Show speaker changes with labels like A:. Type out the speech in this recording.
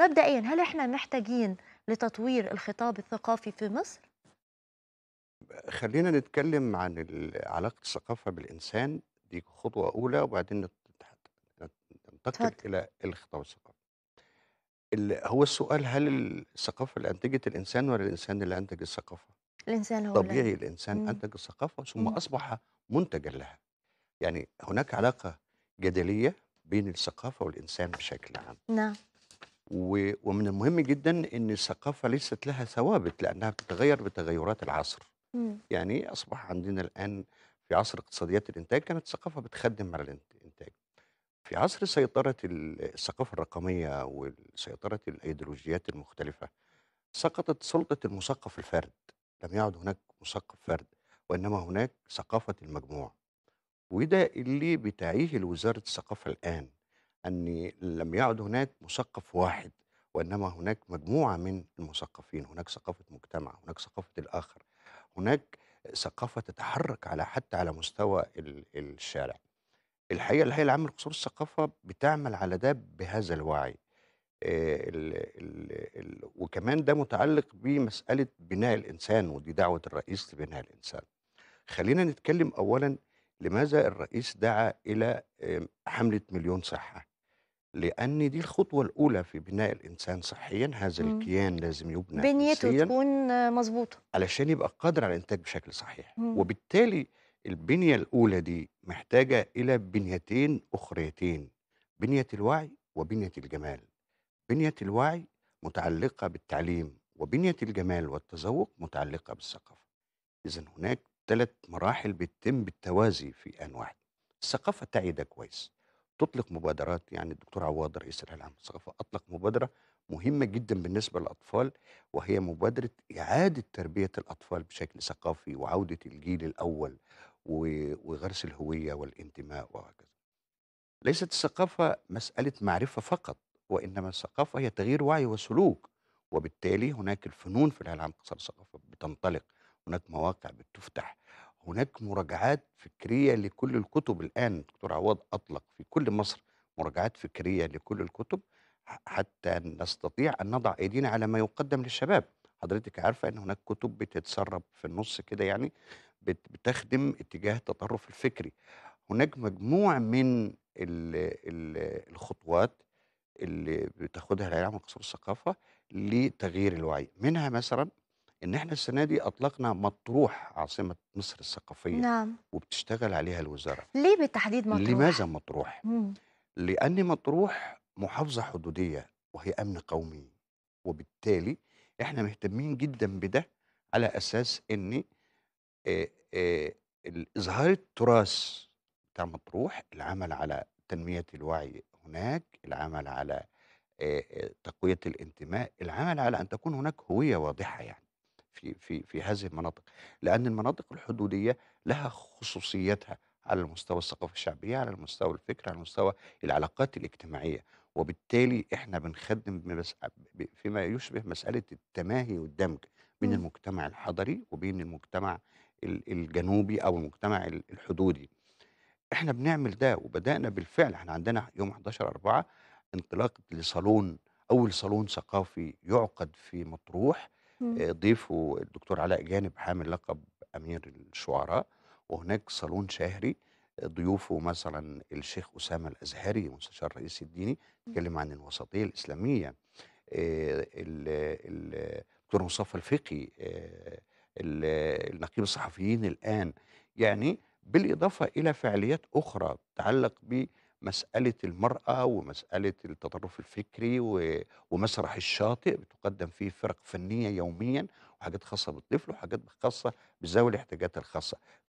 A: مبدئيا هل احنا محتاجين لتطوير الخطاب الثقافي في مصر؟ خلينا نتكلم عن علاقة الثقافة بالإنسان دي خطوة أولى وبعدين ننتقل إلى الخطاب الثقافي هو السؤال هل الثقافة اللي أنتجت الإنسان ولا الإنسان اللي أنتج الثقافة؟ الإنسان هو طبيعي اللي. الإنسان مم. أنتج الثقافة ثم مم. أصبح منتجا لها يعني هناك علاقة جدلية بين الثقافة والإنسان بشكل عام نعم ومن المهم جدا ان الثقافه ليست لها ثوابت لانها بتتغير بتغيرات العصر مم. يعني اصبح عندنا الان في عصر اقتصاديات الانتاج كانت الثقافه بتخدم على الانتاج في عصر سيطره الثقافه الرقميه وسيطره الايديولوجيات المختلفه سقطت سلطه المثقف الفرد لم يعد هناك مثقف فرد وانما هناك ثقافه المجموع وده اللي بتعيه الوزاره الثقافه الان أن لم يعد هناك مثقف واحد وإنما هناك مجموعة من المثقفين هناك ثقافة مجتمع هناك ثقافة الآخر هناك ثقافة تتحرك على حتى على مستوى الشارع الحقيقة الهيئة العامة لقصور الثقافة بتعمل على ده بهذا الوعي الـ آه، الـ الـ وكمان ده متعلق بمسألة بناء الإنسان ودي دعوة الرئيس لبناء الإنسان خلينا نتكلم أولا لماذا الرئيس دعا إلى آه، حملة مليون صحة لأن دي الخطوة الأولى في بناء الإنسان صحيا هذا مم. الكيان لازم يبنى بنيته تكون مظبوطة علشان يبقى قادر على الإنتاج بشكل صحيح مم. وبالتالي البنية الأولى دي محتاجة إلى بنيتين أخريتين بنية الوعي وبنية الجمال بنية الوعي متعلقة بالتعليم وبنية الجمال والتذوق متعلقة بالثقافة إذا هناك ثلاث مراحل بتتم بالتوازي في آن واحد الثقافة تعيده كويس تطلق مبادرات يعني الدكتور عواض رئيس الهيئه العامه للثقافه اطلق مبادره مهمه جدا بالنسبه للاطفال وهي مبادره اعاده تربيه الاطفال بشكل ثقافي وعوده الجيل الاول وغرس الهويه والانتماء وهكذا. ليست الثقافه مساله معرفه فقط وانما الثقافه هي تغيير وعي وسلوك وبالتالي هناك الفنون في الهيئه العامه للثقافه بتنطلق هناك مواقع بتفتح هناك مراجعات فكريه لكل الكتب الان دكتور عواد اطلق في كل مصر مراجعات فكريه لكل الكتب حتى نستطيع ان نضع ايدينا على ما يقدم للشباب حضرتك عارفه ان هناك كتب بتتسرب في النص كده يعني بتخدم اتجاه التطرف الفكري هناك مجموع من الخطوات اللي بتاخدها العين قصور الثقافه لتغيير الوعي منها مثلا ان احنا السنه دي اطلقنا مطروح عاصمه مصر الثقافيه نعم وبتشتغل عليها الوزاره ليه بالتحديد مطروح لماذا مطروح مم. لان مطروح محافظه حدوديه وهي امن قومي وبالتالي احنا مهتمين جدا بده على اساس ان آه، آه، اظهار التراث بتاع مطروح العمل على تنميه الوعي هناك العمل على آه، تقويه الانتماء العمل على ان تكون هناك هويه واضحه يعني في في في هذه المناطق لأن المناطق الحدودية لها خصوصيتها على المستوى الثقافة الشعبية على المستوى الفكر على مستوى العلاقات الاجتماعية وبالتالي احنا بنخدم فيما يشبه مسألة التماهي والدمج بين المجتمع الحضري وبين المجتمع الجنوبي أو المجتمع الحدودي احنا بنعمل ده وبدأنا بالفعل احنا عندنا يوم 11 4 انطلاق لصالون أول صالون ثقافي يعقد في مطروح آه، ضيفه الدكتور علاء جانب حامل لقب امير الشعراء وهناك صالون شهري آه، ضيوفه مثلا الشيخ اسامه الازهري مستشار رئيس الديني اتكلم عن الوسطيه الاسلاميه آه، الدكتور مصطفى الفقي النقيب الصحفيين الان يعني بالاضافه الى فعاليات اخرى تتعلق ب مسألة المرأة ومسألة التطرف الفكري ومسرح الشاطئ بتقدم فيه فرق فنية يوميا وحاجات خاصة بالطفل وحاجات خاصة بذوي الاحتياجات الخاصة